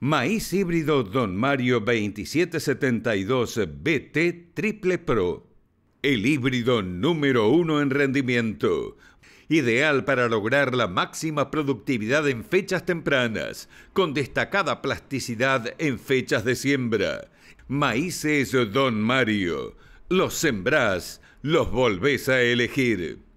Maíz híbrido Don Mario 2772BT Triple Pro. El híbrido número uno en rendimiento. Ideal para lograr la máxima productividad en fechas tempranas, con destacada plasticidad en fechas de siembra. Maíces Don Mario. Los sembrás, los volvés a elegir.